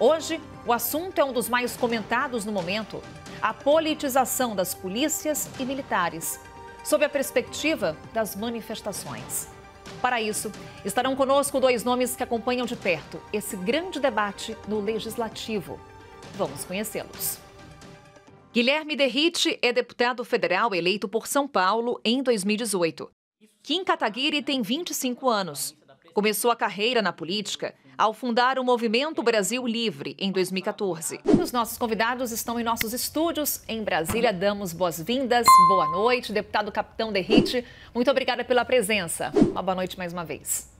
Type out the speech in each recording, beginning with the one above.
Hoje, o assunto é um dos mais comentados no momento: a politização das polícias e militares, sob a perspectiva das manifestações. Para isso, estarão conosco dois nomes que acompanham de perto esse grande debate no legislativo. Vamos conhecê-los. Guilherme Derrite é deputado federal eleito por São Paulo em 2018. Kim Kataguiri tem 25 anos. Começou a carreira na política ao fundar o Movimento Brasil Livre em 2014. Os nossos convidados estão em nossos estúdios em Brasília. Damos boas-vindas, boa noite, deputado Capitão Derrite. Muito obrigada pela presença. Uma boa noite mais uma vez.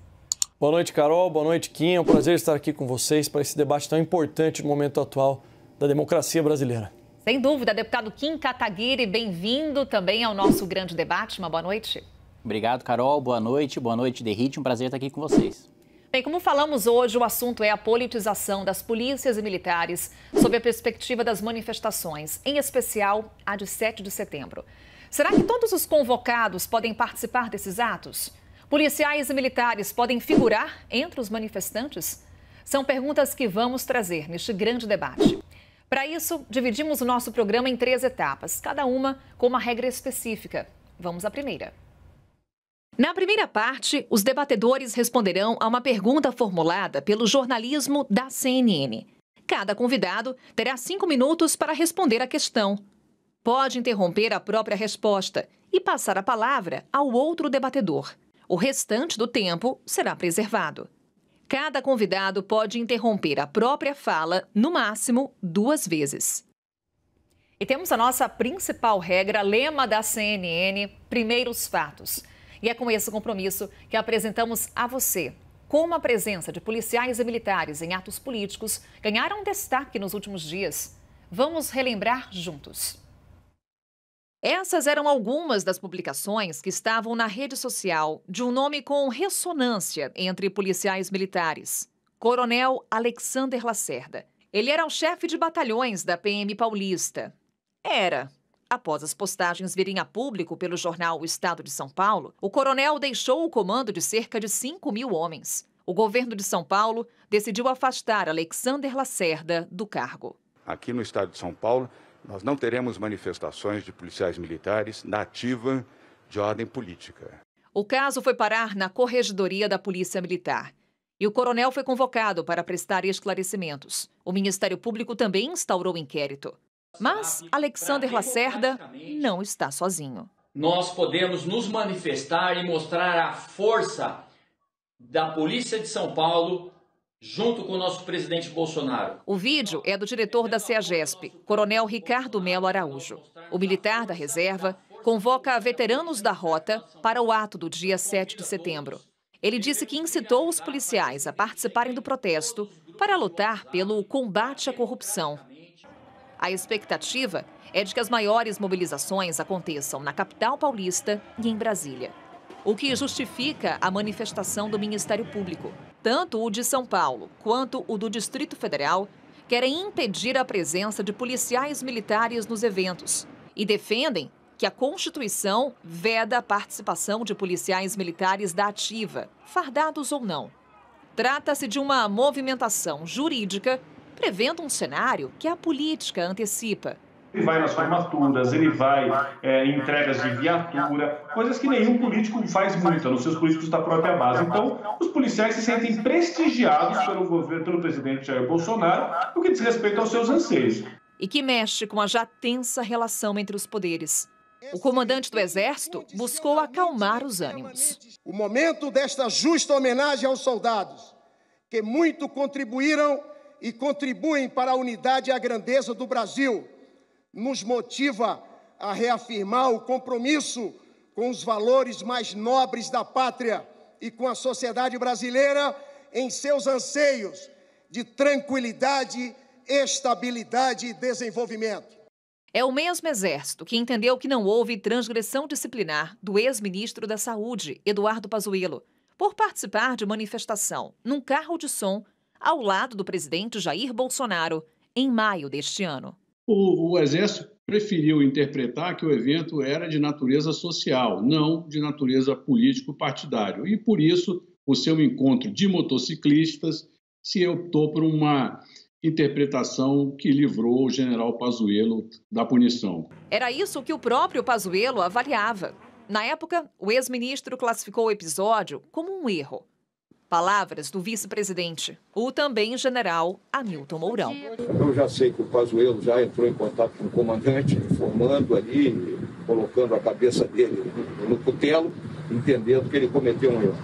Boa noite, Carol. Boa noite, Kim. É um prazer estar aqui com vocês para esse debate tão importante no momento atual da democracia brasileira. Sem dúvida, deputado Kim Kataguiri, bem-vindo também ao nosso grande debate. Uma boa noite. Obrigado, Carol. Boa noite. Boa noite, Derrite. Um prazer estar aqui com vocês. Bem, como falamos hoje, o assunto é a politização das polícias e militares sob a perspectiva das manifestações, em especial a de 7 de setembro. Será que todos os convocados podem participar desses atos? Policiais e militares podem figurar entre os manifestantes? São perguntas que vamos trazer neste grande debate. Para isso, dividimos o nosso programa em três etapas, cada uma com uma regra específica. Vamos à primeira. Na primeira parte, os debatedores responderão a uma pergunta formulada pelo jornalismo da CNN. Cada convidado terá cinco minutos para responder a questão. Pode interromper a própria resposta e passar a palavra ao outro debatedor. O restante do tempo será preservado. Cada convidado pode interromper a própria fala, no máximo, duas vezes. E temos a nossa principal regra, lema da CNN: primeiros fatos. E é com esse compromisso que apresentamos a você como a presença de policiais e militares em atos políticos ganharam destaque nos últimos dias. Vamos relembrar juntos. Essas eram algumas das publicações que estavam na rede social de um nome com ressonância entre policiais militares: Coronel Alexander Lacerda. Ele era o chefe de batalhões da PM Paulista. Era, Após as postagens virem a público pelo jornal O Estado de São Paulo, o coronel deixou o comando de cerca de 5 mil homens. O governo de São Paulo decidiu afastar Alexander Lacerda do cargo. Aqui no Estado de São Paulo, nós não teremos manifestações de policiais militares na ativa de ordem política. O caso foi parar na Corregedoria da Polícia Militar. E o coronel foi convocado para prestar esclarecimentos. O Ministério Público também instaurou inquérito. Mas Alexander Lacerda não está sozinho. Nós podemos nos manifestar e mostrar a força da Polícia de São Paulo junto com o nosso presidente Bolsonaro. O vídeo é do diretor da CEAGESP, Coronel Ricardo Melo Araújo. O militar da reserva convoca veteranos da rota para o ato do dia 7 de setembro. Ele disse que incitou os policiais a participarem do protesto para lutar pelo combate à corrupção a expectativa é de que as maiores mobilizações aconteçam na capital paulista e em Brasília. O que justifica a manifestação do Ministério Público. Tanto o de São Paulo quanto o do Distrito Federal querem impedir a presença de policiais militares nos eventos e defendem que a Constituição veda a participação de policiais militares da ativa, fardados ou não. Trata-se de uma movimentação jurídica prevendo um cenário que a política antecipa. Ele vai nas formaturas, ele vai é, em entregas de viatura, coisas que nenhum político faz muito, nos seus políticos da própria base. Então, os policiais se sentem prestigiados pelo, governo, pelo presidente Jair Bolsonaro no que diz respeito aos seus anseios. E que mexe com a já tensa relação entre os poderes. O comandante do Exército buscou acalmar os ânimos. O momento desta justa homenagem aos soldados, que muito contribuíram e contribuem para a unidade e a grandeza do Brasil, nos motiva a reafirmar o compromisso com os valores mais nobres da pátria e com a sociedade brasileira em seus anseios de tranquilidade, estabilidade e desenvolvimento. É o mesmo Exército que entendeu que não houve transgressão disciplinar do ex-ministro da Saúde, Eduardo Pazuello, por participar de manifestação num carro de som ao lado do presidente Jair Bolsonaro, em maio deste ano. O, o Exército preferiu interpretar que o evento era de natureza social, não de natureza político-partidário. E por isso, o seu encontro de motociclistas se optou por uma interpretação que livrou o general Pazuello da punição. Era isso que o próprio Pazuello avaliava. Na época, o ex-ministro classificou o episódio como um erro Palavras do vice-presidente, o também general Hamilton Mourão. Eu já sei que o Pazuello já entrou em contato com o comandante, informando ali, colocando a cabeça dele no cutelo, entendendo que ele cometeu um erro.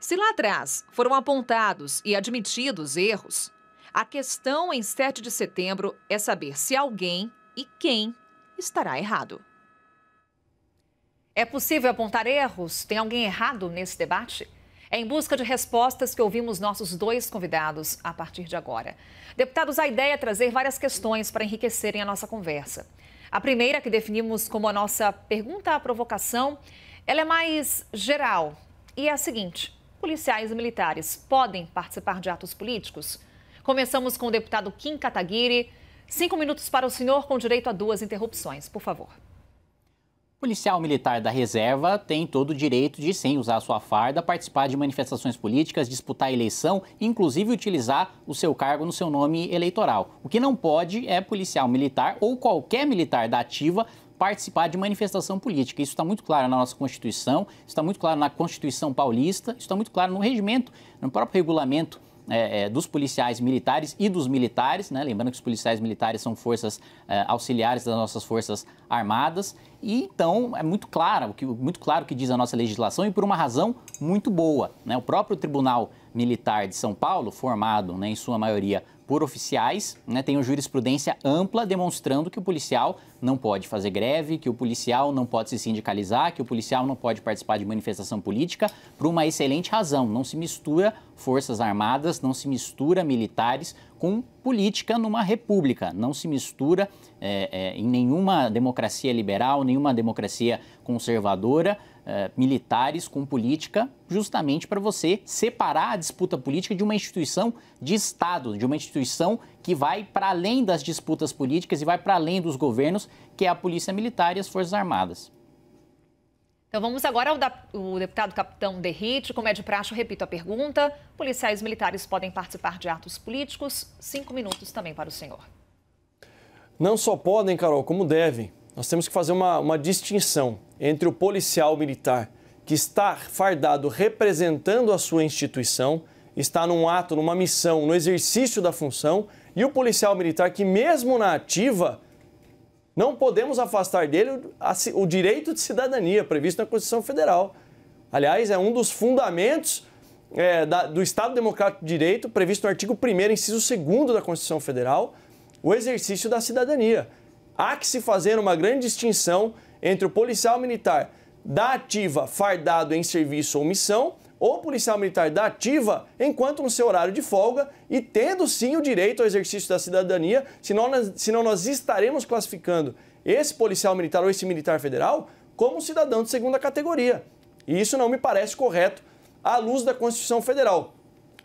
Se lá atrás foram apontados e admitidos erros, a questão em 7 de setembro é saber se alguém e quem estará errado. É possível apontar erros? Tem alguém errado nesse debate? É em busca de respostas que ouvimos nossos dois convidados a partir de agora. Deputados, a ideia é trazer várias questões para enriquecerem a nossa conversa. A primeira, que definimos como a nossa pergunta à provocação, ela é mais geral e é a seguinte: policiais e militares podem participar de atos políticos? Começamos com o deputado Kim Kataguiri. Cinco minutos para o senhor, com direito a duas interrupções, por favor policial militar da reserva tem todo o direito de, sem usar sua farda, participar de manifestações políticas, disputar eleição, inclusive utilizar o seu cargo no seu nome eleitoral. O que não pode é policial militar ou qualquer militar da ativa participar de manifestação política. Isso está muito claro na nossa Constituição, está muito claro na Constituição paulista, está muito claro no regimento, no próprio regulamento é, é, dos policiais militares e dos militares, né? lembrando que os policiais militares são forças é, auxiliares das nossas forças armadas, e então é muito claro, muito claro o que diz a nossa legislação e por uma razão muito boa. Né? O próprio Tribunal Militar de São Paulo, formado né, em sua maioria por oficiais, né, tem uma jurisprudência ampla demonstrando que o policial não pode fazer greve, que o policial não pode se sindicalizar, que o policial não pode participar de manifestação política, por uma excelente razão. Não se mistura forças armadas, não se mistura militares com política numa república. Não se mistura é, é, em nenhuma democracia liberal, nenhuma democracia conservadora. Eh, militares com política, justamente para você separar a disputa política de uma instituição de Estado, de uma instituição que vai para além das disputas políticas e vai para além dos governos, que é a Polícia Militar e as Forças Armadas. Então vamos agora ao da, o deputado capitão Derrite. Como é de praxe, eu repito a pergunta. Policiais militares podem participar de atos políticos? Cinco minutos também para o senhor. Não só podem, Carol, como devem nós temos que fazer uma, uma distinção entre o policial militar que está fardado representando a sua instituição, está num ato, numa missão, no exercício da função, e o policial militar que, mesmo na ativa, não podemos afastar dele o direito de cidadania previsto na Constituição Federal. Aliás, é um dos fundamentos é, da, do Estado Democrático de Direito, previsto no artigo 1, inciso 2 da Constituição Federal, o exercício da cidadania há que se fazer uma grande distinção entre o policial militar da ativa fardado em serviço ou missão ou policial militar da ativa enquanto no seu horário de folga e tendo sim o direito ao exercício da cidadania, senão nós, senão nós estaremos classificando esse policial militar ou esse militar federal como cidadão de segunda categoria. E isso não me parece correto à luz da Constituição Federal.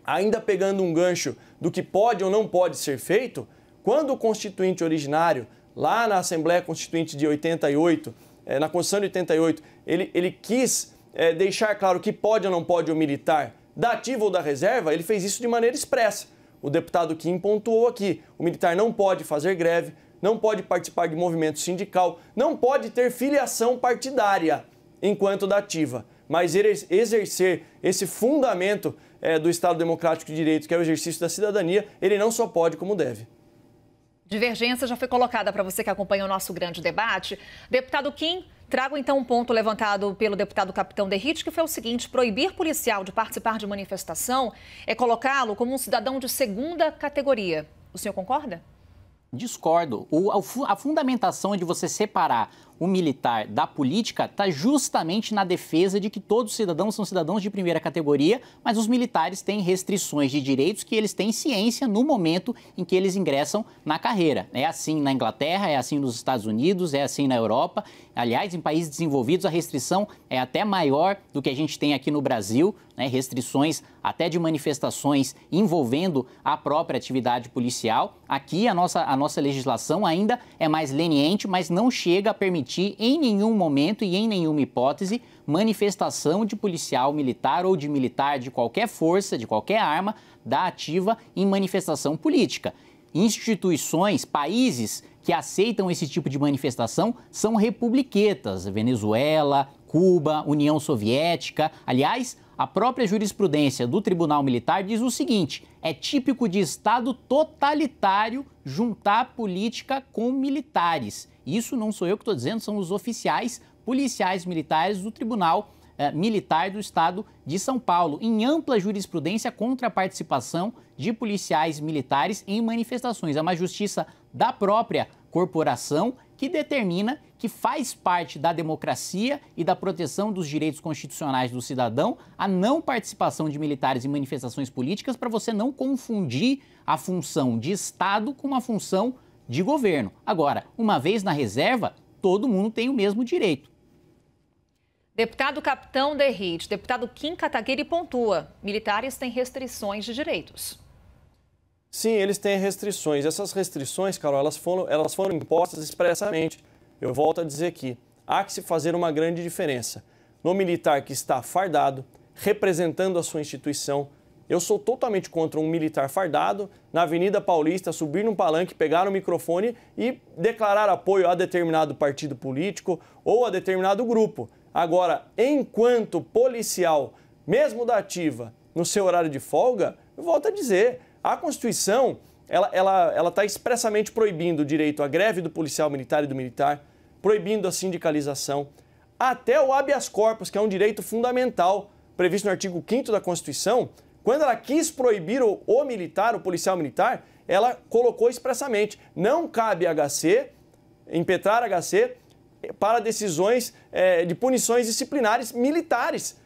Ainda pegando um gancho do que pode ou não pode ser feito, quando o constituinte originário lá na Assembleia Constituinte de 88, é, eh, na Constituição de 88, ele, ele quis é, deixar claro que pode ou não pode o militar da ativa ou da reserva, ele fez isso de maneira expressa. O deputado Kim pontuou aqui: o militar não pode fazer greve, não pode participar de movimento sindical, não pode ter filiação partidária enquanto da ativa, mas exercer esse fundamento é, do Estado Democrático de Direito, que é o exercício da cidadania, ele não só pode como deve divergência já foi colocada para você que acompanha o nosso grande debate. Deputado Kim, trago então um ponto levantado pelo deputado Capitão Derrite, que foi o seguinte: proibir policial de participar de manifestação é colocá-lo como um cidadão de segunda categoria. O senhor concorda? Discordo. O, a fundamentação de você separar o militar da política está justamente na defesa de que todos os cidadãos são cidadãos de primeira categoria, mas os militares têm restrições de direitos que eles têm ciência no momento em que eles ingressam na carreira. É assim na Inglaterra, é assim nos Estados Unidos, é assim na Europa. Aliás, em países desenvolvidos, a restrição é até maior do que a gente tem aqui no Brasil, né? restrições até de manifestações envolvendo a própria atividade policial. Aqui, a nossa, a nossa legislação ainda é mais leniente, mas não chega a permitir permitir em nenhum momento e em nenhuma hipótese manifestação de policial militar ou de militar de qualquer força, de qualquer arma, da ativa em manifestação política. Instituições, países que aceitam esse tipo de manifestação são republiquetas, Venezuela, Cuba, União Soviética. Aliás, a própria jurisprudência do Tribunal Militar diz o seguinte: é típico de Estado totalitário juntar política com militares. Isso não sou eu que estou dizendo, são os oficiais policiais militares do Tribunal eh, Militar do Estado de São Paulo, em ampla jurisprudência contra a participação de policiais militares em manifestações. É uma justiça da própria corporação que determina que faz parte da democracia e da proteção dos direitos constitucionais do cidadão a não participação de militares em manifestações políticas para você não confundir a função de Estado com uma função de governo. Agora, uma vez na reserva, todo mundo tem o mesmo direito. Deputado Capitão Derrite, deputado Kim Kataguiri pontua: militares têm restrições de direitos. Sim, eles têm restrições. Essas restrições, Carol, elas foram, elas foram impostas expressamente. Eu volto a dizer aqui: há que se fazer uma grande diferença no militar que está fardado, representando a sua instituição, eu sou totalmente contra um militar fardado na Avenida Paulista subir num palanque, pegar o um microfone e declarar apoio a determinado partido político ou a determinado grupo. Agora, enquanto policial, mesmo da ativa, no seu horário de folga, eu volto a dizer, a Constituição ela ela ela está expressamente proibindo o direito à greve do policial militar e do militar, proibindo a sindicalização, até o habeas corpus, que é um direito fundamental previsto no artigo 5 da Constituição quando ela quis proibir o, o militar, o policial militar, ela colocou expressamente: não cabe HC, impetrar HC, para decisões é, de punições disciplinares militares.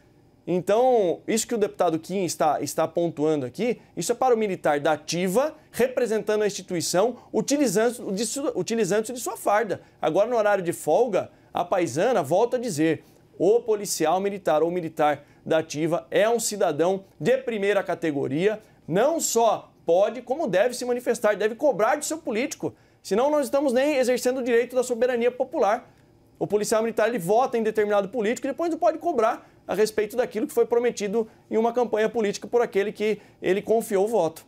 Então, isso que o deputado Kim está, está pontuando aqui, isso é para o militar da ativa, representando a instituição, utilizando, de, utilizando de sua farda. Agora, no horário de folga, a paisana volta a dizer, o policial militar ou militar da ativa é um cidadão de primeira categoria, não só pode, como deve se manifestar, deve cobrar de seu político. Senão não estamos nem exercendo o direito da soberania popular. O policial militar ele vota em determinado político e depois não pode cobrar a respeito daquilo que foi prometido em uma campanha política por aquele que ele confiou o voto.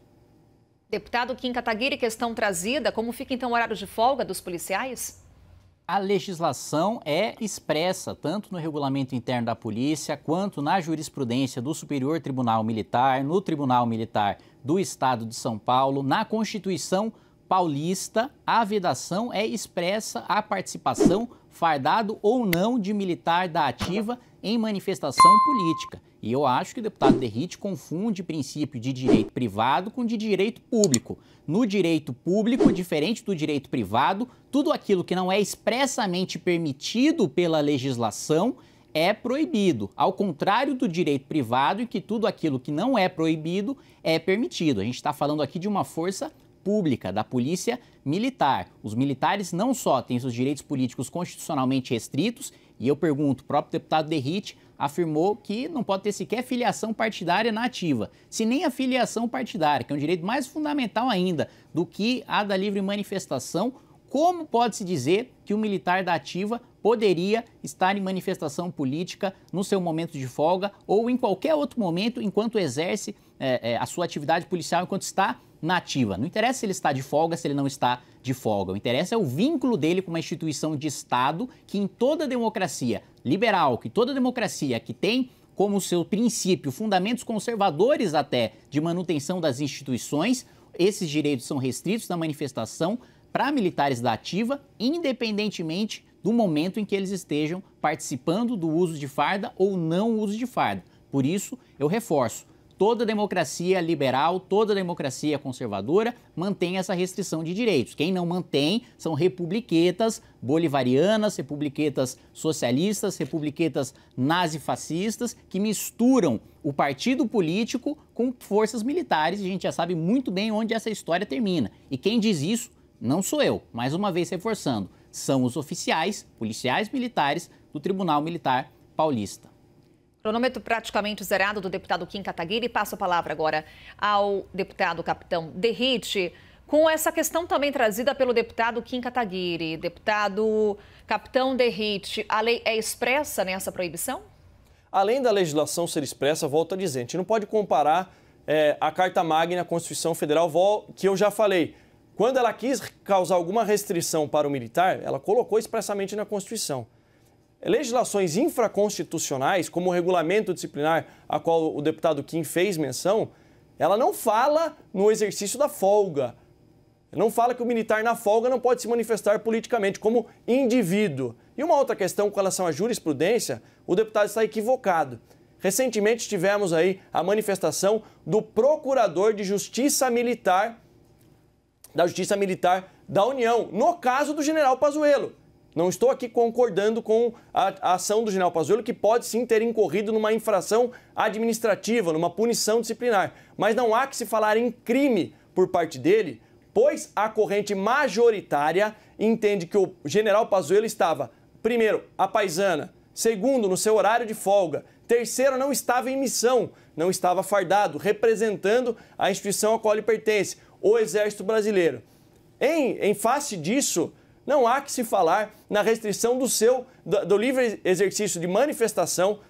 Deputado Kim Kataguiri, questão trazida, como fica então o horário de folga dos policiais? a legislação é expressa tanto no regulamento interno da polícia quanto na jurisprudência do Superior Tribunal Militar, no Tribunal Militar do Estado de São Paulo, na Constituição Paulista, a vedação é expressa à participação, fardado ou não, de militar da ativa em manifestação política. E eu acho que o deputado Derrite confunde princípio de direito privado com de direito público. No direito público, diferente do direito privado, tudo aquilo que não é expressamente permitido pela legislação é proibido, ao contrário do direito privado, em que tudo aquilo que não é proibido é permitido. A gente está falando aqui de uma força pública, da polícia militar. Os militares não só têm seus direitos políticos constitucionalmente restritos, e eu pergunto, o próprio deputado Derrite afirmou que não pode ter sequer filiação partidária na ativa, se nem a filiação partidária, que é um direito mais fundamental ainda do que a da livre manifestação, como pode-se dizer que o militar da ativa poderia estar em manifestação política no seu momento de folga ou em qualquer outro momento enquanto exerce é, é, a sua atividade policial, enquanto está na ativa? Não interessa se ele está de folga, se ele não está de folga. O interesse é o vínculo dele com uma instituição de Estado que, em toda democracia liberal, que toda democracia que tem como seu princípio fundamentos conservadores até de manutenção das instituições, esses direitos são restritos na manifestação para militares da ativa, independentemente do momento em que eles estejam participando do uso de farda ou não uso de farda. Por isso, eu reforço, Toda democracia liberal, toda democracia conservadora mantém essa restrição de direitos. Quem não mantém são republiquetas bolivarianas, republiquetas socialistas, republiquetas nazifascistas, que misturam o partido político com forças militares. E a gente já sabe muito bem onde essa história termina. E quem diz isso não sou eu, mais uma vez reforçando, são os oficiais, policiais militares do Tribunal Militar Paulista. Cronômetro praticamente zerado do deputado Kim Kataguiri. Passo a palavra agora ao deputado capitão Derrite. Com essa questão também trazida pelo deputado Kim Kataguiri. Deputado capitão Derrite, a lei é expressa nessa proibição? Além da legislação ser expressa, volto a dizer, a gente não pode comparar é, a Carta Magna à Constituição Federal, que eu já falei. Quando ela quis causar alguma restrição para o militar, ela colocou expressamente na Constituição legislações infraconstitucionais, como o regulamento disciplinar a qual o deputado Kim fez menção, ela não fala no exercício da folga. Não fala que o militar na folga não pode se manifestar politicamente como indivíduo. E uma outra questão com relação à jurisprudência, o deputado está equivocado. Recentemente tivemos aí a manifestação do procurador de justiça militar da Justiça Militar da União, no caso do general Pazuello. Não estou aqui concordando com a, ação do general Pazuello, que pode sim ter incorrido numa infração administrativa, numa punição disciplinar. Mas não há que se falar em crime por parte dele, pois a corrente majoritária entende que o general Pazuello estava, primeiro, a paisana, segundo, no seu horário de folga, terceiro, não estava em missão, não estava fardado, representando a instituição a qual ele pertence, o Exército Brasileiro. Em, em face disso, não há que se falar na restrição do seu do, do livre exercício de manifestação,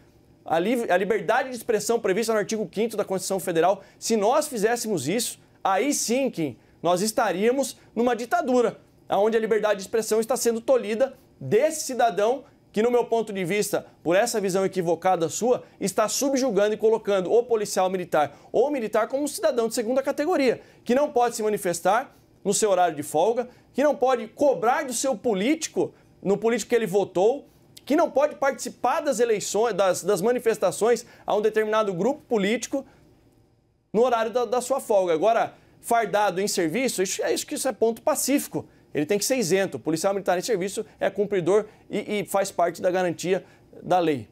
a, livre, a liberdade de expressão prevista no artigo 5 da Constituição Federal. Se nós fizéssemos isso, aí sim, Kim, nós estaríamos numa ditadura, onde a liberdade de expressão está sendo tolhida desse cidadão que, no meu ponto de vista, por essa visão equivocada sua, está subjugando e colocando o policial militar ou o militar como um cidadão de segunda categoria, que não pode se manifestar, no seu horário de folga, que não pode cobrar do seu político, no político que ele votou, que não pode participar das eleições, das, das manifestações a um determinado grupo político no horário da, da sua folga. Agora, fardado em serviço, isso, é isso que isso é ponto pacífico. Ele tem que ser isento. O policial militar em serviço é cumpridor e, e faz parte da garantia da lei.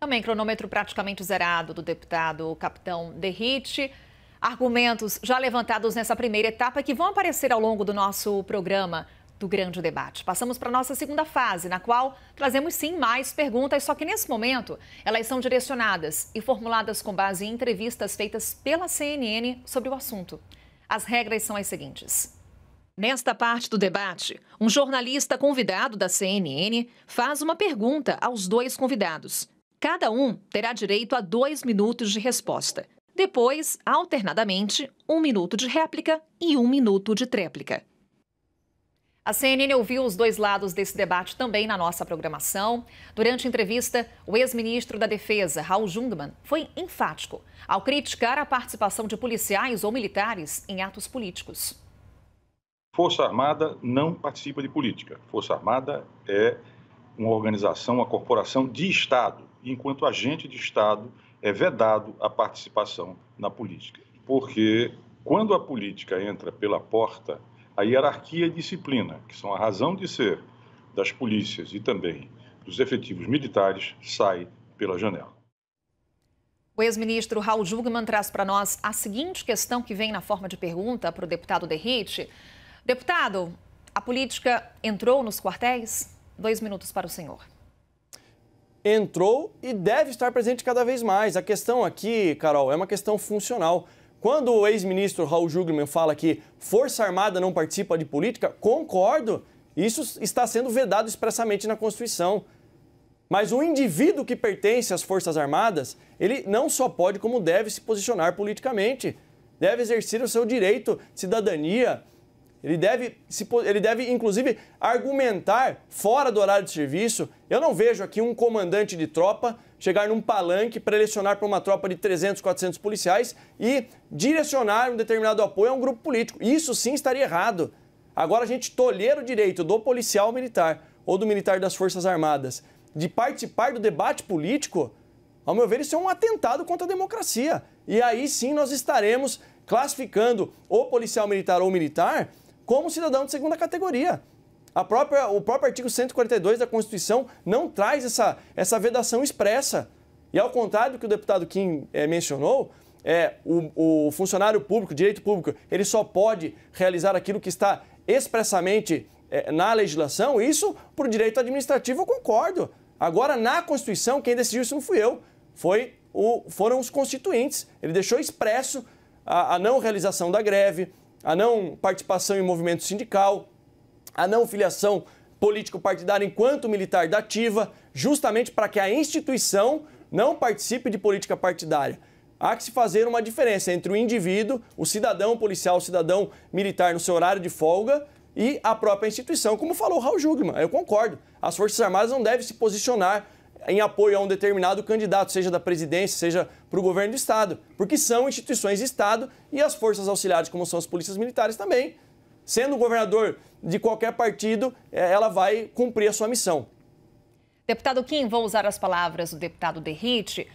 Também cronômetro praticamente zerado do deputado capitão Derrite. Argumentos já levantados nessa primeira etapa que vão aparecer ao longo do nosso programa do Grande Debate. Passamos para a nossa segunda fase, na qual trazemos sim mais perguntas, só que nesse momento elas são direcionadas e formuladas com base em entrevistas feitas pela CNN sobre o assunto. As regras são as seguintes. Nesta parte do debate, um jornalista convidado da CNN faz uma pergunta aos dois convidados. Cada um terá direito a dois minutos de resposta. Depois, alternadamente, um minuto de réplica e um minuto de tréplica. A CNN ouviu os dois lados desse debate também na nossa programação. Durante a entrevista, o ex-ministro da Defesa, Raul Jungmann, foi enfático ao criticar a participação de policiais ou militares em atos políticos. Força Armada não participa de política. Força Armada é uma organização, uma corporação de Estado. Enquanto agente de Estado, é vedado a participação na política. Porque quando a política entra pela porta, a hierarquia e disciplina, que são a razão de ser das polícias e também dos efetivos militares, sai pela janela. O ex-ministro Raul Jungmann traz para nós a seguinte questão que vem na forma de pergunta para o deputado Derrite. Deputado, a política entrou nos quartéis? Dois minutos para o senhor entrou e deve estar presente cada vez mais. A questão aqui, Carol, é uma questão funcional. Quando o ex-ministro Raul Jugman fala que Força Armada não participa de política, concordo. Isso está sendo vedado expressamente na Constituição. Mas o indivíduo que pertence às Forças Armadas, ele não só pode, como deve se posicionar politicamente. Deve exercer o seu direito de cidadania, ele deve, se, ele deve, inclusive, argumentar fora do horário de serviço. Eu não vejo aqui um comandante de tropa chegar num palanque, para elecionar para uma tropa de 300, 400 policiais e direcionar um determinado apoio a um grupo político. Isso sim estaria errado. Agora, a gente tolher o direito do policial militar ou do militar das Forças Armadas de participar do debate político, ao meu ver, isso é um atentado contra a democracia. E aí sim nós estaremos classificando o policial militar ou militar como cidadão de segunda categoria. A própria, o próprio artigo 142 da Constituição não traz essa, essa vedação expressa. E ao contrário do que o deputado Kim é, mencionou, é, o, o, funcionário público, direito público, ele só pode realizar aquilo que está expressamente é, na legislação. Isso, por direito administrativo, eu concordo. Agora, na Constituição, quem decidiu isso não fui eu, foi o, foram os constituintes. Ele deixou expresso a, a não realização da greve, a não participação em movimento sindical, a não filiação político-partidária enquanto militar da ativa, justamente para que a instituição não participe de política partidária. Há que se fazer uma diferença entre o indivíduo, o cidadão policial, o cidadão militar no seu horário de folga e a própria instituição, como falou Raul Jugman. Eu concordo. As Forças Armadas não devem se posicionar em apoio a um determinado candidato, seja da presidência, seja para o governo do Estado, porque são instituições de Estado e as forças auxiliares, como são as polícias militares, também. Sendo governador de qualquer partido, é, ela vai cumprir a sua missão. Deputado Kim, vou usar as palavras do deputado Derrite.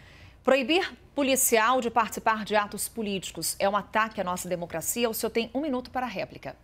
Proibir policial de participar de atos políticos é um ataque à nossa democracia. O senhor tem um minuto para a réplica.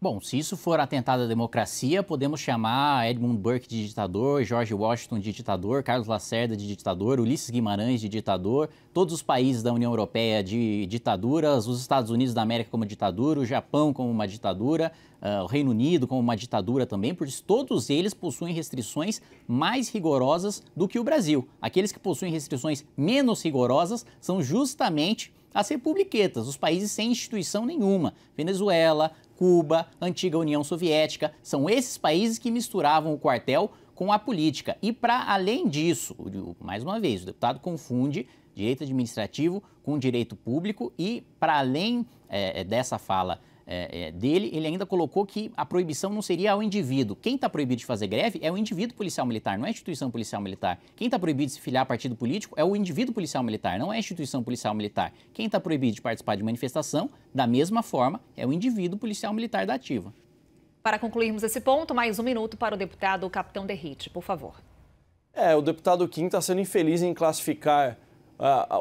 Bom, se isso for atentado à democracia, podemos chamar Edmund Burke de ditador, George Washington de ditador, Carlos Lacerda de ditador, Ulisses Guimarães de ditador, todos os países da União Europeia de ditaduras, os Estados Unidos da América como ditadura, o Japão como uma ditadura, uh, o Reino Unido como uma ditadura também, porque todos eles possuem restrições mais rigorosas do que o Brasil. Aqueles que possuem restrições menos rigorosas são justamente as republiquetas, os países sem instituição nenhuma. Venezuela, Cuba, antiga União Soviética. São esses países que misturavam o quartel com a política. E para além disso, mais uma vez, o deputado confunde direito administrativo com direito público e para além é, é, dessa fala é, é, dele, ele ainda colocou que a proibição não seria ao indivíduo. Quem está proibido de fazer greve é o indivíduo policial militar, não é a instituição policial militar. Quem está proibido de se filiar a partido político é o indivíduo policial militar, não é a instituição policial militar. Quem está proibido de participar de manifestação, da mesma forma, é o indivíduo policial militar da ativa. Para concluirmos esse ponto, mais um minuto para o deputado Capitão Derrite, por favor. É, o deputado Kim está sendo infeliz em classificar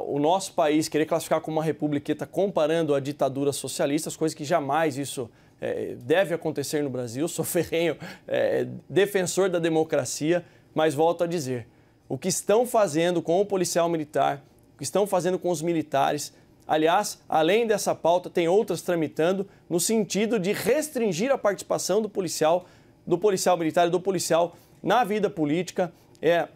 o nosso país querer classificar como uma republiqueta comparando a ditaduras socialistas, coisa que jamais isso é, deve acontecer no Brasil. Sou ferrenho é, defensor da democracia, mas volto a dizer: o que estão fazendo com o policial militar, o que estão fazendo com os militares. Aliás, além dessa pauta, tem outras tramitando no sentido de restringir a participação do policial, do policial militar e do policial na vida política. É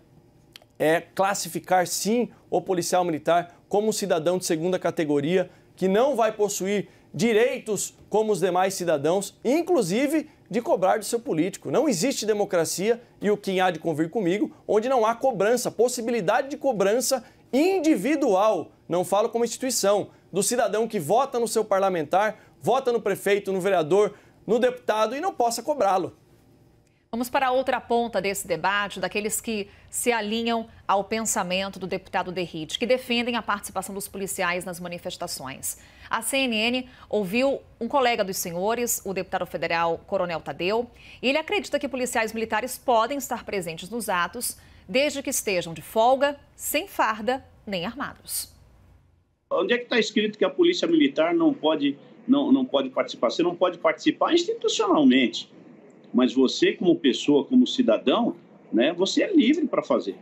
é classificar sim o policial militar como um cidadão de segunda categoria que não vai possuir direitos como os demais cidadãos, inclusive de cobrar do seu político. Não existe democracia, e o que há de convir comigo, onde não há cobrança, possibilidade de cobrança individual, não falo como instituição, do cidadão que vota no seu parlamentar, vota no prefeito, no vereador, no deputado e não possa cobrá-lo. Vamos para a outra ponta desse debate, daqueles que se alinham ao pensamento do deputado Derrite, que defendem a participação dos policiais nas manifestações. A CNN ouviu um colega dos senhores, o deputado federal Coronel Tadeu, e ele acredita que policiais militares podem estar presentes nos atos, desde que estejam de folga, sem farda nem armados. Onde é que está escrito que a polícia militar não pode, não, não pode participar? Você não pode participar institucionalmente mas você, como pessoa, como cidadão, né, você é livre para fazer.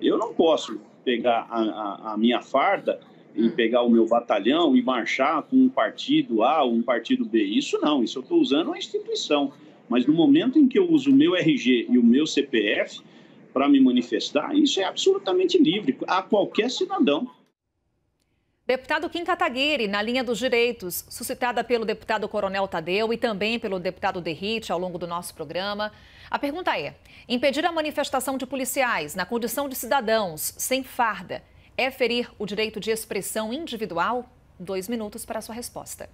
Eu não posso pegar a, a, a minha farda e hum. pegar o meu batalhão e marchar com um partido A ou um partido B. Isso não, isso eu estou usando a instituição. Mas no momento em que eu uso o meu RG e o meu CPF para me manifestar, isso é absolutamente livre a qualquer cidadão. Deputado Kim Kataguiri, na linha dos direitos, suscitada pelo deputado Coronel Tadeu e também pelo deputado Derrite ao longo do nosso programa. A pergunta é: impedir a manifestação de policiais na condição de cidadãos sem farda é ferir o direito de expressão individual? Dois minutos para a sua resposta.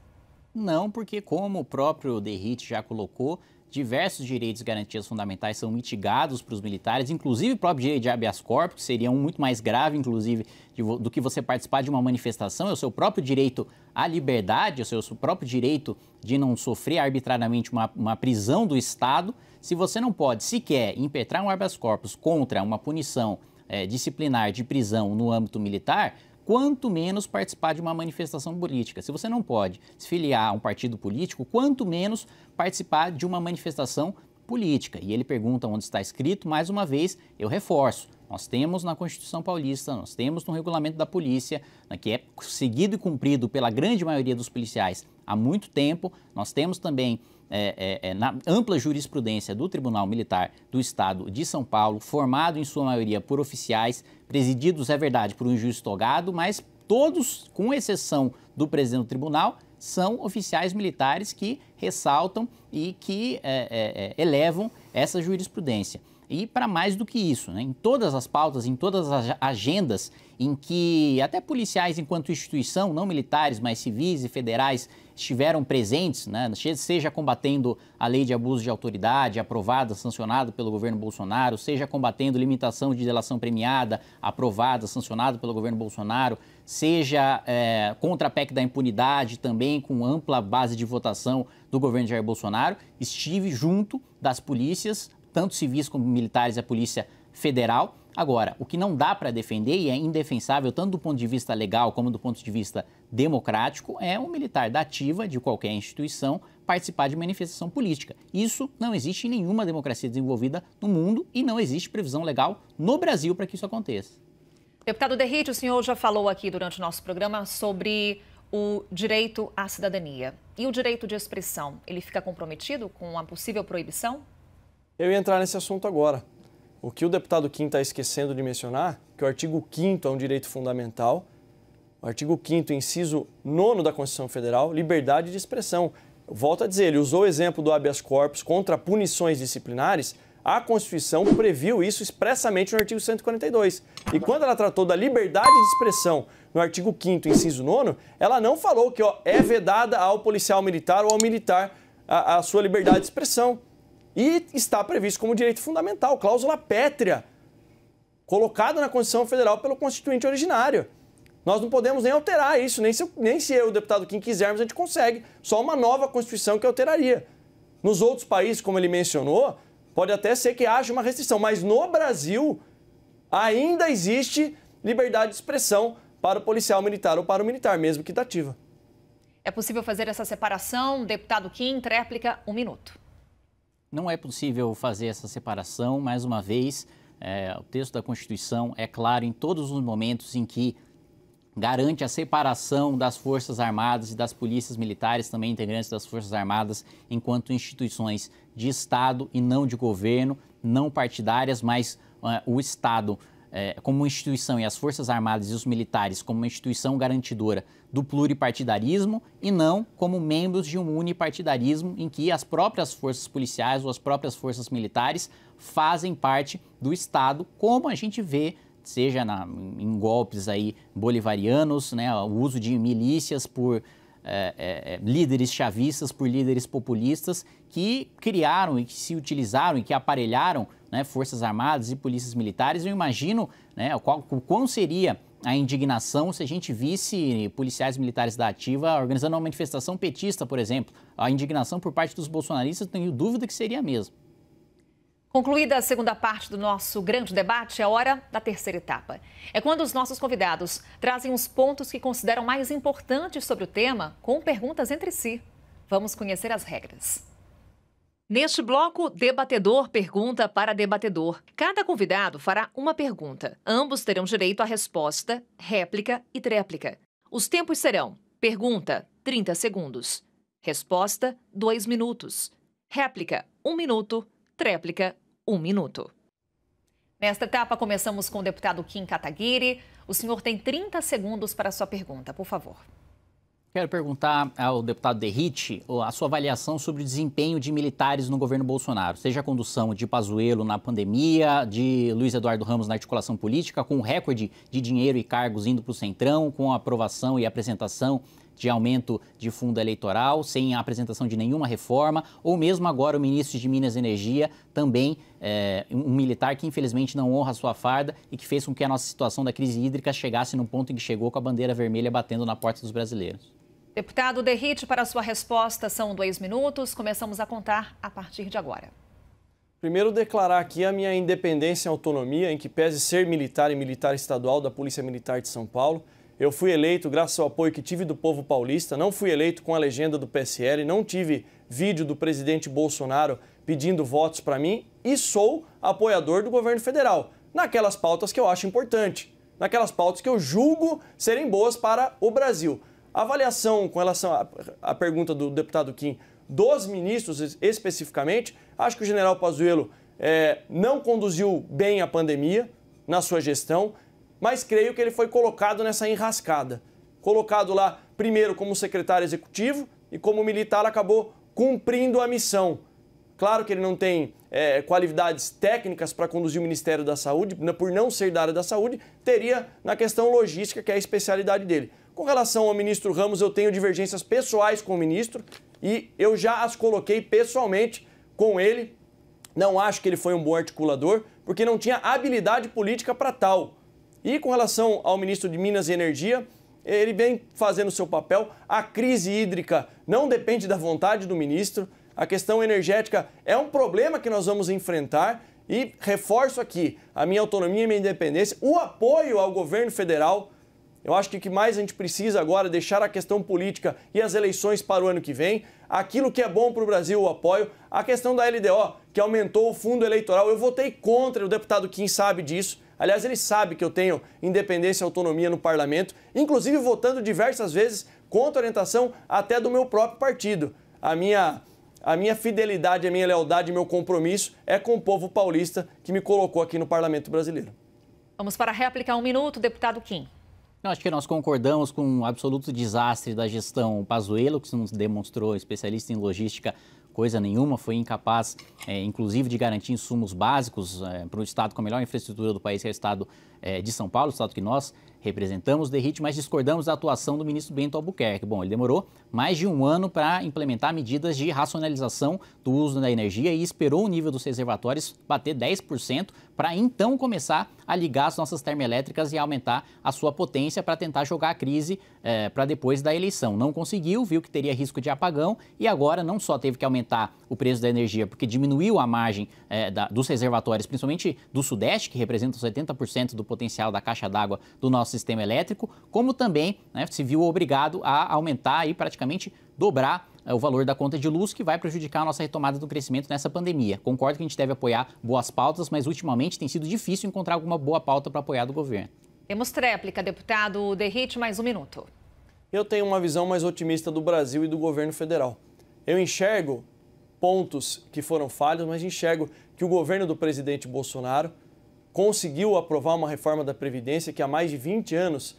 Não, porque, como o próprio Derrite já colocou, diversos direitos e garantias fundamentais são mitigados para os militares, inclusive o próprio direito de habeas corpus, que seria um muito mais grave, inclusive, de, do que você participar de uma manifestação, é o seu próprio direito à liberdade, é o seu próprio direito de não sofrer arbitrariamente uma, uma prisão do Estado. Se você não pode sequer impetrar um habeas corpus contra uma punição é, disciplinar de prisão no âmbito militar, quanto menos participar de uma manifestação política. Se você não pode se filiar a um partido político, quanto menos participar de uma manifestação política. E ele pergunta onde está escrito, mais uma vez, eu reforço. Nós temos na Constituição Paulista, nós temos no regulamento da polícia, né, que é seguido e cumprido pela grande maioria dos policiais há muito tempo. Nós temos também é, é, é, na ampla jurisprudência do Tribunal Militar do Estado de São Paulo, formado em sua maioria por oficiais, presididos, é verdade, por um juiz togado, mas todos, com exceção do presidente do tribunal, são oficiais militares que ressaltam e que é, é, é elevam essa jurisprudência. E para mais do que isso, né? em todas as pautas, em todas as agendas em que até policiais, enquanto instituição, não militares, mas civis e federais, estiveram presentes, né, seja combatendo a lei de abuso de autoridade, aprovada, sancionada pelo governo Bolsonaro, seja combatendo limitação de delação premiada, aprovada, sancionada pelo governo Bolsonaro, seja é, contra a PEC da impunidade, também com ampla base de votação do governo Jair Bolsonaro, estive junto das polícias, tanto civis como militares e a Polícia Federal, Agora, o que não dá para defender e é indefensável, tanto do ponto de vista legal como do ponto de vista democrático, é um militar da ativa de qualquer instituição participar de manifestação política. Isso não existe em nenhuma democracia desenvolvida no mundo e não existe previsão legal no Brasil para que isso aconteça. Deputado Derrite, o senhor já falou aqui durante o nosso programa sobre o direito à cidadania. E o direito de expressão, ele fica comprometido com a possível proibição? Eu ia entrar nesse assunto agora. O que o deputado Kim está esquecendo de mencionar que o artigo 5 é um direito fundamental. O artigo 5 inciso 9 da Constituição Federal, liberdade de expressão. Volto a dizer, ele usou o exemplo do habeas corpus contra punições disciplinares. A Constituição previu isso expressamente no artigo 142. E quando ela tratou da liberdade de expressão no artigo 5 inciso 9, ela não falou que ó, é vedada ao policial militar ou ao militar a, a sua liberdade de expressão. E está previsto como direito fundamental, cláusula pétrea, colocada na Constituição Federal pelo Constituinte originário. Nós não podemos nem alterar isso, nem se, nem se eu, o deputado Kim, quisermos, a gente consegue. Só uma nova Constituição que alteraria. Nos outros países, como ele mencionou, pode até ser que haja uma restrição, mas no Brasil ainda existe liberdade de expressão para o policial militar ou para o militar, mesmo que dativa. É possível fazer essa separação? Deputado Kim, réplica, um minuto. Não é possível fazer essa separação, mais uma vez. É, o texto da Constituição é claro em todos os momentos em que garante a separação das Forças Armadas e das polícias militares, também integrantes das Forças Armadas, enquanto instituições de Estado e não de governo, não partidárias, mas é, o Estado é, como uma instituição e as Forças Armadas e os militares como uma instituição garantidora do pluripartidarismo e não como membros de um unipartidarismo em que as próprias forças policiais ou as próprias forças militares fazem parte do Estado, como a gente vê seja na, em golpes aí bolivarianos, né, o uso de milícias por é, é, é líderes chavistas, por líderes populistas que criaram e que se utilizaram e que aparelharam né, forças armadas e polícias militares, eu imagino né, qual, quão seria a indignação se a gente visse policiais militares da ativa organizando uma manifestação petista, por exemplo. A indignação por parte dos bolsonaristas, tenho dúvida que seria mesma. Concluída a segunda parte do nosso grande debate, é hora da terceira etapa. É quando os nossos convidados trazem os pontos que consideram mais importantes sobre o tema com perguntas entre si. Vamos conhecer as regras. Neste bloco, debatedor pergunta para debatedor. Cada convidado fará uma pergunta. Ambos terão direito à resposta, réplica e tréplica. Os tempos serão: pergunta, 30 segundos. Resposta, 2 minutos. Réplica, 1 um minuto. Tréplica, 1 um minuto. Nesta etapa, começamos com o deputado Kim Kataguiri. O senhor tem 30 segundos para sua pergunta, por favor. Quero perguntar ao deputado Derrite a sua avaliação sobre o desempenho de militares no governo Bolsonaro, seja a condução de Pazuello na pandemia, de Luiz Eduardo Ramos na articulação política, com o recorde de dinheiro e cargos indo para o Centrão, com a aprovação e apresentação de aumento de fundo eleitoral, sem a apresentação de nenhuma reforma, ou mesmo agora o ministro de Minas e Energia, também é, um militar que infelizmente não honra a sua farda e que fez com que a nossa situação da crise hídrica chegasse no ponto em que chegou com a bandeira vermelha batendo na porta dos brasileiros. Deputado Derrite, para sua resposta são dois minutos. Começamos a contar a partir de agora. Primeiro, declarar aqui a minha independência e autonomia, em que pese ser militar e militar estadual da Polícia Militar de São Paulo. Eu fui eleito graças ao apoio que tive do povo paulista, não fui eleito com a legenda do PSL, não tive vídeo do presidente Bolsonaro pedindo votos para mim e sou apoiador do governo federal, naquelas pautas que eu acho importante, naquelas pautas que eu julgo serem boas para o Brasil avaliação com relação à pergunta do deputado Kim dos ministros especificamente, acho que o general Pazuello é, não conduziu bem a pandemia na sua gestão, mas creio que ele foi colocado nessa enrascada. Colocado lá primeiro como secretário executivo e como militar acabou cumprindo a missão. Claro que ele não tem é, qualidades técnicas para conduzir o Ministério da Saúde, né, por não ser da área da saúde, teria na questão logística, que é a especialidade dele. Com relação ao ministro Ramos, eu tenho divergências pessoais com o ministro e eu já as coloquei pessoalmente com ele. Não acho que ele foi um bom articulador, porque não tinha habilidade política para tal. E com relação ao ministro de Minas e Energia, ele vem fazendo seu papel. A crise hídrica não depende da vontade do ministro. A questão energética é um problema que nós vamos enfrentar e reforço aqui a minha autonomia e minha independência, o apoio ao governo federal eu acho que o que mais a gente precisa agora é deixar a questão política e as eleições para o ano que vem. Aquilo que é bom para o Brasil, o apoio. A questão da LDO, que aumentou o fundo eleitoral, eu votei contra, o deputado Kim sabe disso. Aliás, ele sabe que eu tenho independência e autonomia no parlamento, inclusive votando diversas vezes contra orientação até do meu próprio partido. A minha a minha fidelidade, a minha lealdade, meu compromisso é com o povo paulista que me colocou aqui no Parlamento Brasileiro. Vamos para a réplica um minuto, deputado Kim. Eu acho que nós concordamos com o um absoluto desastre da gestão Pazuello, que não demonstrou especialista em logística coisa nenhuma, foi incapaz, é, inclusive, de garantir insumos básicos é, para o Estado com a melhor infraestrutura do país, que é o Estado é, de São Paulo, o Estado que nós representamos, Derrite, mas discordamos da atuação do ministro Bento Albuquerque. Bom, ele demorou mais de um ano para implementar medidas de racionalização do uso da energia e esperou o nível dos reservatórios bater 10% para então começar a ligar as nossas termoelétricas e aumentar a sua potência para tentar jogar a crise é, para depois da eleição. Não conseguiu, viu que teria risco de apagão e agora não só teve que aumentar o preço da energia porque diminuiu a margem é, da, dos reservatórios, principalmente do Sudeste, que representa 70% do potencial da caixa d'água do nosso sistema elétrico, como também né, se viu obrigado a aumentar e praticamente dobrar é, o valor da conta de luz, que vai prejudicar a nossa retomada do crescimento nessa pandemia. Concordo que a gente deve apoiar boas pautas, mas ultimamente tem sido difícil encontrar alguma boa pauta para apoiar do governo. Temos tréplica, deputado Derrite, mais um minuto. Eu tenho uma visão mais otimista do Brasil e do governo federal. Eu enxergo pontos que foram falhos, mas enxergo que o governo do presidente Bolsonaro conseguiu aprovar uma reforma da Previdência que há mais de 20 anos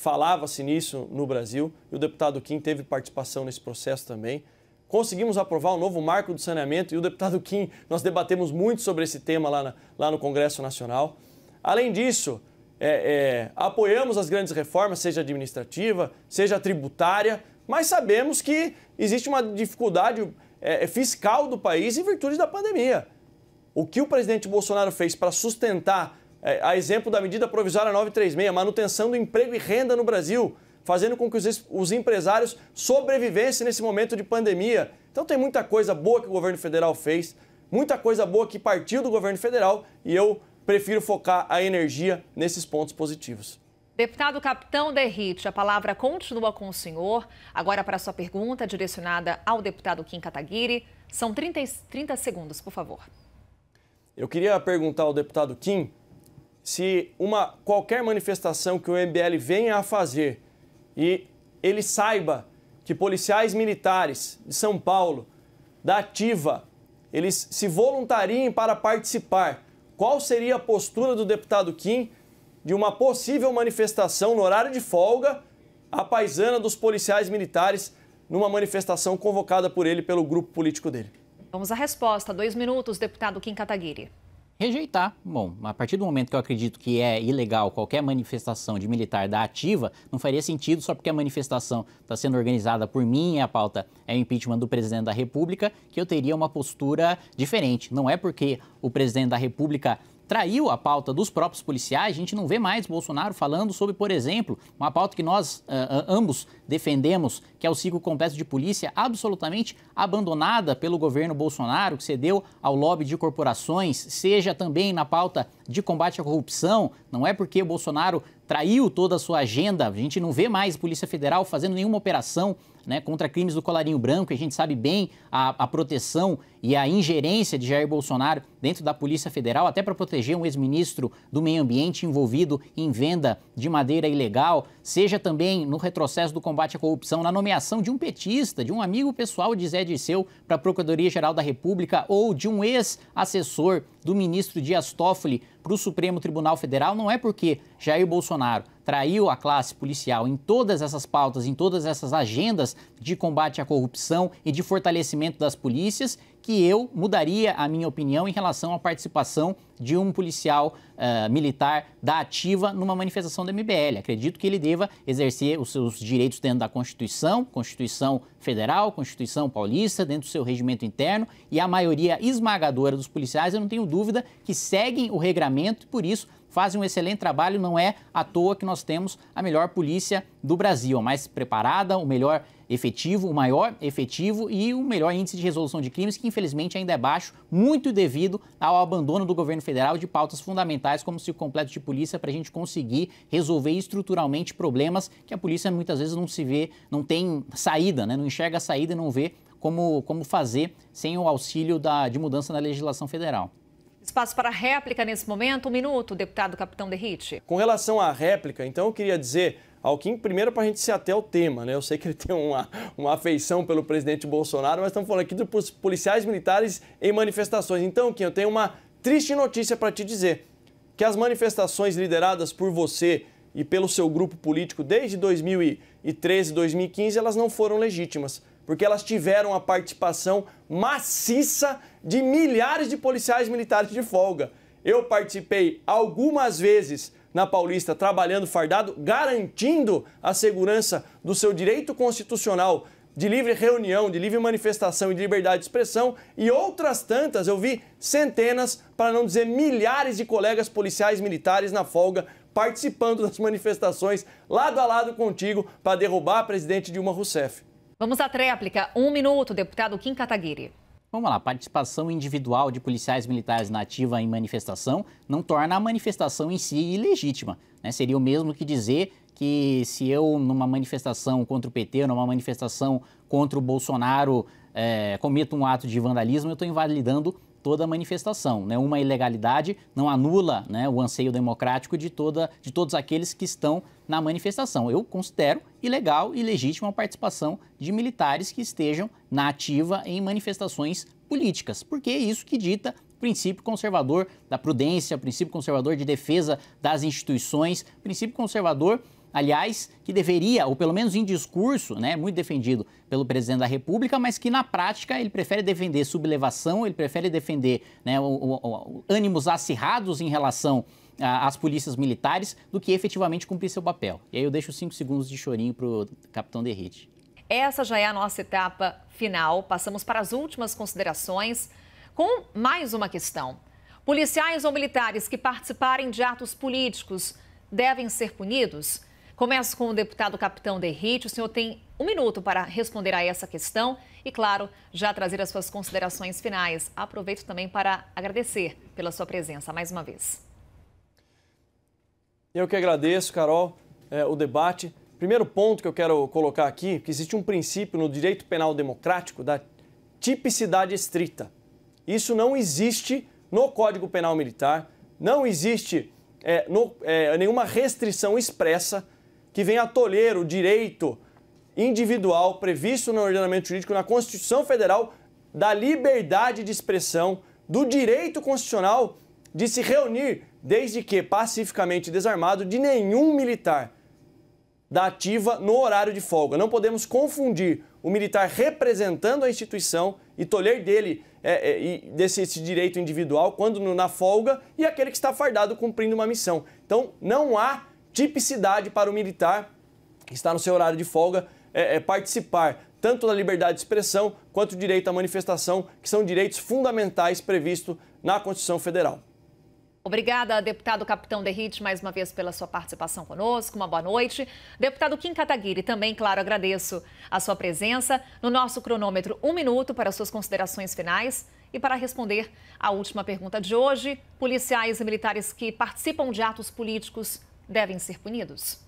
falava-se nisso no Brasil e o deputado Kim teve participação nesse processo também. Conseguimos aprovar o novo marco do saneamento e o deputado Kim, nós debatemos muito sobre esse tema lá, na, lá no Congresso Nacional. Além disso, é, é, apoiamos as grandes reformas, seja administrativa, seja tributária, mas sabemos que existe uma dificuldade é, é fiscal do país em virtude da pandemia. O que o presidente Bolsonaro fez para sustentar é, a exemplo da medida provisória 936, manutenção do emprego e renda no Brasil, fazendo com que os, os empresários sobrevivessem nesse momento de pandemia. Então tem muita coisa boa que o governo federal fez, muita coisa boa que partiu do governo federal e eu prefiro focar a energia nesses pontos positivos. Deputado Capitão Derrite, a palavra continua com o senhor. Agora, para sua pergunta direcionada ao deputado Kim Kataguiri, são 30, 30 segundos, por favor. Eu queria perguntar ao deputado Kim se uma qualquer manifestação que o MBL venha a fazer e ele saiba que policiais militares de São Paulo, da Ativa, eles se voluntariem para participar, qual seria a postura do deputado Kim de uma possível manifestação no horário de folga à paisana dos policiais militares numa manifestação convocada por ele pelo grupo político dele? Vamos à resposta. Dois minutos, deputado Kim Kataguiri rejeitar. Bom, a partir do momento que eu acredito que é ilegal qualquer manifestação de militar da ativa, não faria sentido só porque a manifestação está sendo organizada por mim e a pauta é o impeachment do presidente da República, que eu teria uma postura diferente. Não é porque o presidente da República traiu a pauta dos próprios policiais. A gente não vê mais Bolsonaro falando sobre, por exemplo, uma pauta que nós uh, ambos defendemos, que é o ciclo completo de polícia, absolutamente abandonada pelo governo Bolsonaro, que cedeu ao lobby de corporações, seja também na pauta de combate à corrupção. Não é porque o Bolsonaro traiu toda a sua agenda. A gente não vê mais Polícia Federal fazendo nenhuma operação né, contra crimes do colarinho branco. a gente sabe bem a, a proteção e a ingerência de Jair Bolsonaro dentro da Polícia Federal, até para proteger um ex-ministro do Meio Ambiente envolvido em venda de madeira ilegal, seja também no retrocesso do combate à corrupção, na nomeação de um petista, de um amigo pessoal de Zé Dirceu para a Procuradoria-Geral da República ou de um ex-assessor do ministro Dias Toffoli para o Supremo Tribunal Federal não é porque Jair Bolsonaro traiu a classe policial em todas essas pautas, em todas essas agendas de combate à corrupção e de fortalecimento das polícias, que eu mudaria a minha opinião em relação à participação de um policial uh, militar da ativa numa manifestação da MBL. Acredito que ele deva exercer os seus direitos dentro da Constituição, Constituição Federal, Constituição Paulista, dentro do seu regimento interno e a maioria esmagadora dos policiais, eu não tenho dúvida, que seguem o regramento e por isso fazem um excelente trabalho, não é à toa que nós temos a melhor polícia do Brasil, a mais preparada, o melhor efetivo, o maior efetivo e o melhor índice de resolução de crimes, que infelizmente ainda é baixo, muito devido ao abandono do governo federal de pautas fundamentais, como se o completo de polícia, para a gente conseguir resolver estruturalmente problemas que a polícia muitas vezes não se vê, não tem saída, né? não enxerga a saída e não vê como, como fazer sem o auxílio da, de mudança na legislação federal. Espaço para réplica nesse momento. Um minuto, deputado Capitão Derrite. Com relação à réplica, então eu queria dizer ao Kim, primeiro para a gente se até o tema, né? Eu sei que ele tem uma, uma afeição pelo presidente Bolsonaro, mas estamos falando aqui dos policiais militares em manifestações. Então, Kim, eu tenho uma triste notícia para te dizer: que as manifestações lideradas por você e pelo seu grupo político desde 2013, 2015, elas não foram legítimas porque elas tiveram a participação maciça de milhares de policiais militares de folga. Eu participei algumas vezes na Paulista trabalhando fardado, garantindo a segurança do seu direito constitucional de livre reunião, de livre manifestação e de liberdade de expressão, e outras tantas, eu vi centenas, para não dizer milhares de colegas policiais militares na folga participando das manifestações lado a lado contigo para derrubar a presidente Dilma Rousseff. Vamos à tréplica. Um minuto, deputado Kim Kataguiri. Vamos lá, participação individual de policiais militares na ativa em manifestação não torna a manifestação em si ilegítima. Né? Seria o mesmo que dizer que se eu, numa manifestação contra o PT, numa manifestação contra o Bolsonaro, é, cometo um ato de vandalismo, eu estou invalidando toda a manifestação. Né? Uma ilegalidade não anula né, o anseio democrático de, toda, de todos aqueles que estão na manifestação. Eu considero ilegal e legítima a participação de militares que estejam na ativa em manifestações políticas, porque é isso que dita o princípio conservador da prudência, o princípio conservador de defesa das instituições, o princípio conservador aliás, que deveria, ou pelo menos em discurso, né, muito defendido pelo presidente da República, mas que na prática ele prefere defender sublevação, ele prefere defender né, o, o, o, ânimos acirrados em relação as polícias militares do que efetivamente cumprir seu papel. E aí eu deixo cinco segundos de chorinho para o capitão Derrite. Essa já é a nossa etapa final. Passamos para as últimas considerações com mais uma questão. Policiais ou militares que participarem de atos políticos devem ser punidos? Começo com o deputado capitão Derrite. O senhor tem um minuto para responder a essa questão e, claro, já trazer as suas considerações finais. Aproveito também para agradecer pela sua presença mais uma vez. Eu que agradeço, Carol, é, o debate. Primeiro ponto que eu quero colocar aqui, que existe um princípio no direito penal democrático da tipicidade estrita. Isso não existe no Código Penal Militar, não existe é, no, é, nenhuma restrição expressa que venha tolher o direito individual previsto no ordenamento jurídico na Constituição Federal da liberdade de expressão, do direito constitucional de se reunir desde que pacificamente desarmado, de nenhum militar da ativa no horário de folga. Não podemos confundir o militar representando a instituição e tolher dele é, é, desse direito individual quando na folga e aquele que está fardado cumprindo uma missão. Então, não há tipicidade para o militar que está no seu horário de folga é, é participar tanto da liberdade de expressão quanto do direito à manifestação, que são direitos fundamentais previstos na Constituição Federal. Obrigada, deputado Capitão Derrite, mais uma vez pela sua participação conosco. Uma boa noite. Deputado Kim Kataguiri, também, claro, agradeço a sua presença. No nosso cronômetro, um minuto para suas considerações finais e para responder à última pergunta de hoje. Policiais e militares que participam de atos políticos devem ser punidos?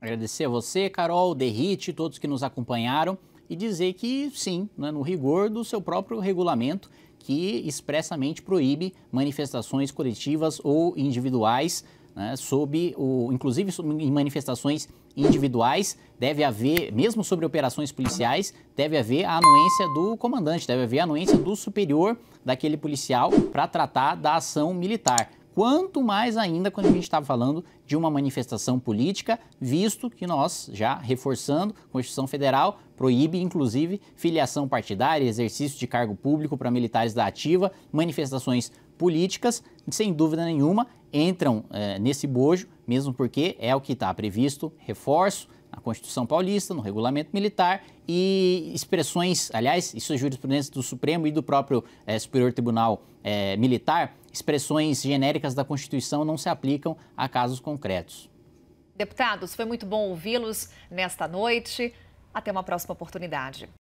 Agradecer a você, Carol, Derrite, todos que nos acompanharam e dizer que sim, né, no rigor do seu próprio regulamento que expressamente proíbe manifestações coletivas ou individuais, né, sob o, inclusive em manifestações individuais, deve haver, mesmo sobre operações policiais, deve haver a anuência do comandante, deve haver a anuência do superior daquele policial para tratar da ação militar quanto mais ainda quando a gente está falando de uma manifestação política, visto que nós, já reforçando, a Constituição Federal proíbe, inclusive, filiação partidária, exercício de cargo público para militares da ativa, manifestações políticas, sem dúvida nenhuma, entram é, nesse bojo, mesmo porque é o que está previsto, reforço, na Constituição Paulista, no regulamento militar e expressões, aliás, isso é jurisprudência do Supremo e do próprio é, Superior Tribunal é, Militar, expressões genéricas da Constituição não se aplicam a casos concretos. Deputados, foi muito bom ouvi-los nesta noite. Até uma próxima oportunidade.